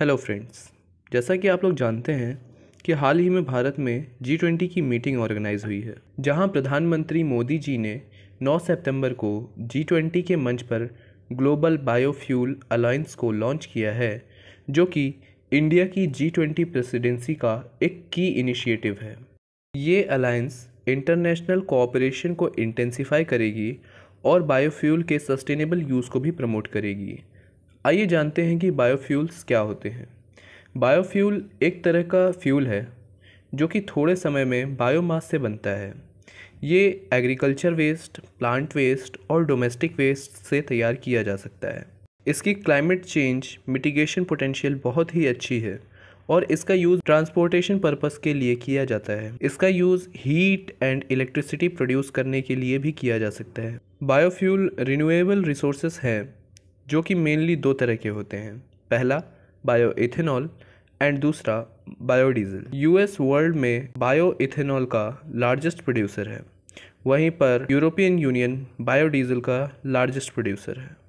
hello friends जैसा कि आप लोग जानते हैं कि हाल ही में भारत में जी ट्वेंटी की मीटिंग ऑर्गेनाइज हुई है जहां प्रधानमंत्री मोदी जी ने 9 सितंबर को जी ट्वेंटी के मंच पर ग्लोबल बायोफ्यूल अलायंस को लॉन्च किया है जो कि इंडिया की जी ट्वेंटी प्रेसिडेंसी का एक की इनिशिएटिव है ये अलायंस इंटरनेशनल कोऑपरेशन को इंटेंसिफाई करेगी और बायोफ्यूल के सस्टेनेबल यूज़ को भी प्रमोट करेगी आइए जानते हैं कि बायोफ्यूल्स क्या होते हैं बायोफ्यूल एक तरह का फ्यूल है जो कि थोड़े समय में बायोमास से बनता है ये एग्रीकल्चर वेस्ट प्लांट वेस्ट और डोमेस्टिक वेस्ट से तैयार किया जा सकता है इसकी क्लाइमेट चेंज मिटिगेशन पोटेंशियल बहुत ही अच्छी है और इसका यूज़ ट्रांसपोर्टेशन पर्पस के लिए किया जाता है इसका use heat and electricity produce करने के लिए भी किया जा सकता है बायोफ्यूल रिन्यूएबल रिसोर्स हैं जो कि मेनली दो तरह के होते हैं पहला बायो इथेनॉल एंड दूसरा बायोडीज़ल यूएस वर्ल्ड में बायो इथेनॉल का लार्जेस्ट प्रोड्यूसर है वहीं पर यूरोपियन यूनियन बायोडीज़ल का लार्जेस्ट प्रोड्यूसर है